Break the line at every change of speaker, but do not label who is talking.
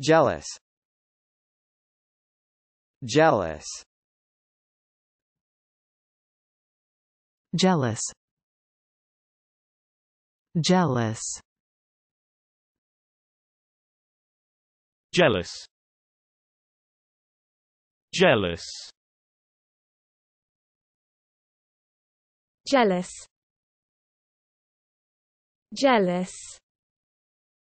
Jealous Jealous Jealous Jealous Jealous Jealous Jealous Jealous